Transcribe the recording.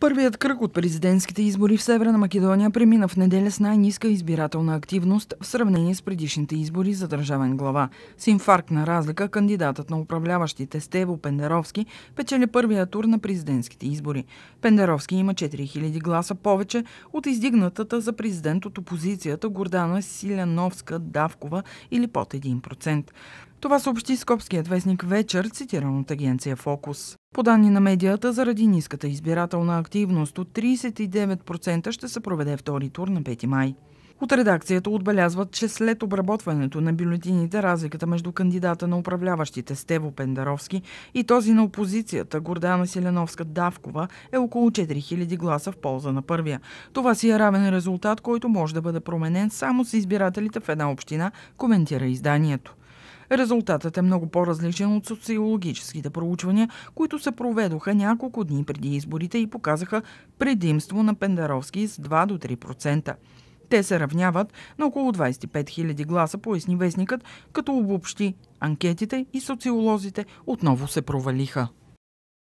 Първият кръг от президентските избори в Северна Македония премина в неделя с най-ниска избирателна активност в сравнение с предишните избори за държавен глава. С инфарктна разлика кандидатът на управляващите Стево Пендеровски печели първия тур на президентските избори. Пендеровски има 4000 гласа повече от издигнатата за президент от опозицията Гордана Силяновска Давкова или под 1%. Това съобщи Скопският вестник вечер, цитиран от агенция Фокус. По данни на медията, заради ниската избирателна активност от 39% ще се проведе втори тур на 5 май. От редакцията отбелязват, че след обработването на бюлетините разликата между кандидата на управляващите Стево Пендаровски и този на опозицията Гордана Селеновска-Давкова е около 4000 гласа в полза на първия. Това си е равен резултат, който може да бъде променен само с избирателите в една община, коментира изданието. Резултатът е много по-различен от социологическите проучвания, които се проведоха няколко дни преди изборите и показаха предимство на Пендаровски с 2 до 3%. Те се равняват на около 25 000 гласа, поясни вестникът, като обобщи анкетите и социолозите отново се провалиха.